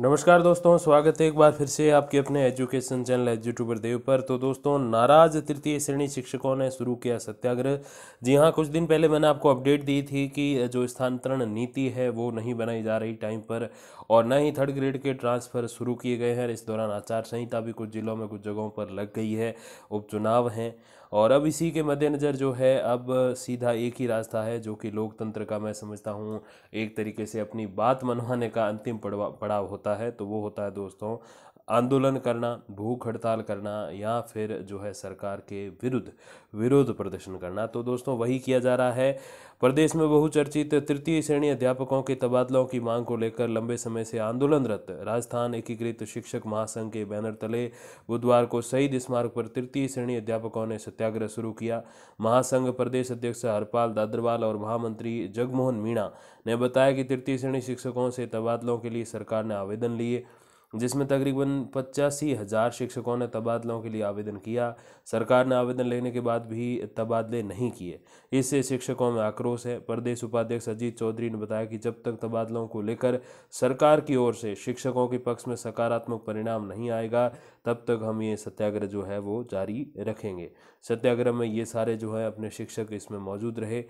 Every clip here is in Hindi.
नमस्कार दोस्तों स्वागत है एक बार फिर से आपके अपने एजुकेशन चैनल यूट्यूबर देव पर तो दोस्तों नाराज तृतीय श्रेणी शिक्षकों ने शुरू किया सत्याग्रह जी हाँ कुछ दिन पहले मैंने आपको अपडेट दी थी कि जो स्थानांतरण नीति है वो नहीं बनाई जा रही टाइम पर और न ही थर्ड ग्रेड के ट्रांसफ़र शुरू किए गए हैं इस दौरान आचार संहिता भी कुछ ज़िलों में कुछ जगहों पर लग गई है उपचुनाव हैं और अब इसी के मद्देनज़र जो है अब सीधा एक ही रास्ता है जो कि लोकतंत्र का मैं समझता हूँ एक तरीके से अपनी बात मनवाने का अंतिम पड़ाव होता होता है तो वो होता है दोस्तों आंदोलन करना भूख हड़ताल करना या फिर जो है सरकार के विरुद्ध विरोध प्रदर्शन करना तो दोस्तों वही किया जा रहा है प्रदेश में बहुचर्चित तृतीय श्रेणी अध्यापकों के तबादलों की मांग को लेकर लंबे समय से आंदोलनरत राजस्थान एकीकृत शिक्षक महासंघ के बैनर तले बुधवार को शहीद स्मारक पर तृतीय श्रेणी अध्यापकों ने सत्याग्रह शुरू किया महासंघ प्रदेश अध्यक्ष हरपाल दादरवाल और महामंत्री जगमोहन मीणा ने बताया कि तृतीय श्रेणी शिक्षकों से तबादलों के लिए सरकार ने आवेदन लिए जिसमें तकरीबन पचासी हज़ार शिक्षकों ने तबादलों के लिए आवेदन किया सरकार ने आवेदन लेने के बाद भी तबादले नहीं किए इससे शिक्षकों में आक्रोश है प्रदेश उपाध्यक्ष अजीत चौधरी ने बताया कि जब तक तबादलों को लेकर सरकार की ओर से शिक्षकों के पक्ष में सकारात्मक परिणाम नहीं आएगा तब तक हम ये सत्याग्रह जो है वो जारी रखेंगे सत्याग्रह में ये सारे जो है अपने शिक्षक इसमें मौजूद रहे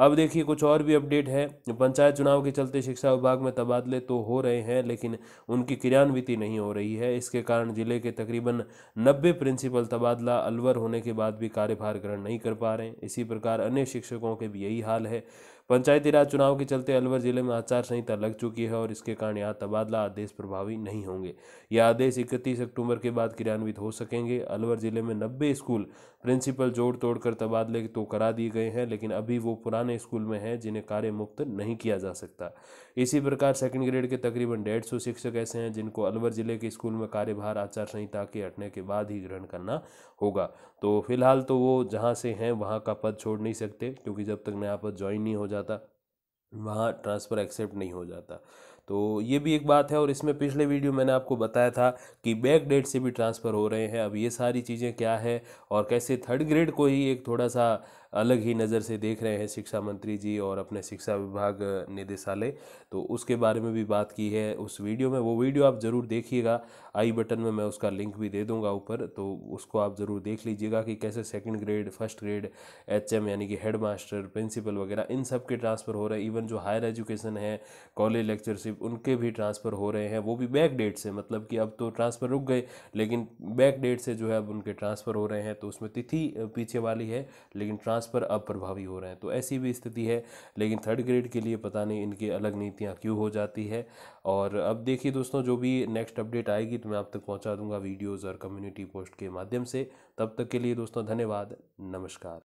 अब देखिए कुछ और भी अपडेट है पंचायत चुनाव के चलते शिक्षा विभाग में तबादले तो हो रहे हैं लेकिन उनकी क्रियान्विति नहीं हो रही है इसके कारण जिले के तकरीबन नब्बे प्रिंसिपल तबादला अलवर होने के बाद भी कार्यभार ग्रहण नहीं कर पा रहे हैं इसी प्रकार अन्य शिक्षकों के भी यही हाल है पंचायती राज चुनाव के चलते अलवर जिले में आचार संहिता लग चुकी है और इसके कारण यहाँ तबादला आदेश प्रभावी नहीं होंगे यह आदेश इकतीस अक्टूबर के बाद क्रियान्वित हो सकेंगे अलवर जिले में नब्बे स्कूल प्रिंसिपल जोड़ तोड़ कर तबादले तो करा दिए गए हैं लेकिन अभी वो पुराने पुराने स्कूल में हैं जिन्हें कार्य मुक्त नहीं किया जा सकता इसी प्रकार सेकंड ग्रेड के तकरीबन डेढ़ सौ शिक्षक ऐसे हैं जिनको अलवर जिले के स्कूल में कार्यभार आचार संहिता के हटने के बाद ही ग्रहण करना होगा तो फिलहाल तो वो जहाँ से हैं वहाँ का पद छोड़ नहीं सकते क्योंकि जब तक नया पद ज्वाइन नहीं हो जाता वहाँ ट्रांसफ़र एक्सेप्ट नहीं हो जाता तो ये भी एक बात है और इसमें पिछले वीडियो मैंने आपको बताया था कि बैक डेट से भी ट्रांसफ़र हो रहे हैं अब ये सारी चीज़ें क्या है और कैसे थर्ड ग्रेड को ही एक थोड़ा सा अलग ही नज़र से देख रहे हैं शिक्षा मंत्री जी और अपने शिक्षा विभाग निदेशालय तो उसके बारे में भी बात की है उस वीडियो में वो वीडियो आप ज़रूर देखिएगा आई बटन में मैं उसका लिंक भी दे दूंगा ऊपर तो उसको आप ज़रूर देख लीजिएगा कि कैसे second grade first grade H यानी कि हेड मास्टर प्रिंसिपल वगैरह इन सब के ट्रांसफ़र हो रहे हैं इवन जो हायर एजुकेशन है कॉलेज लेक्चरशिप स्कॉलरशिप उनके भी ट्रांसफ़र हो रहे हैं वो भी बैक डेट से मतलब कि अब तो ट्रांसफ़र रुक गए लेकिन बैक डेट से जो है अब उनके ट्रांसफ़र हो रहे हैं तो उसमें तिथि पीछे वाली है लेकिन ट्रांसफ़र अब प्रभावी हो रहे हैं तो ऐसी भी स्थिति है लेकिन थर्ड ग्रेड के लिए पता नहीं इनकी अलग नीतियाँ क्यों हो जाती है और अब देखिए दोस्तों जो भी नेक्स्ट अपडेट आएगी तो मैं आप तक पहुँचा दूँगा वीडियोज़ और कम्युनिटी पोस्ट के माध्यम से तब तक के लिए दोस्तों धन्यवाद नमस्कार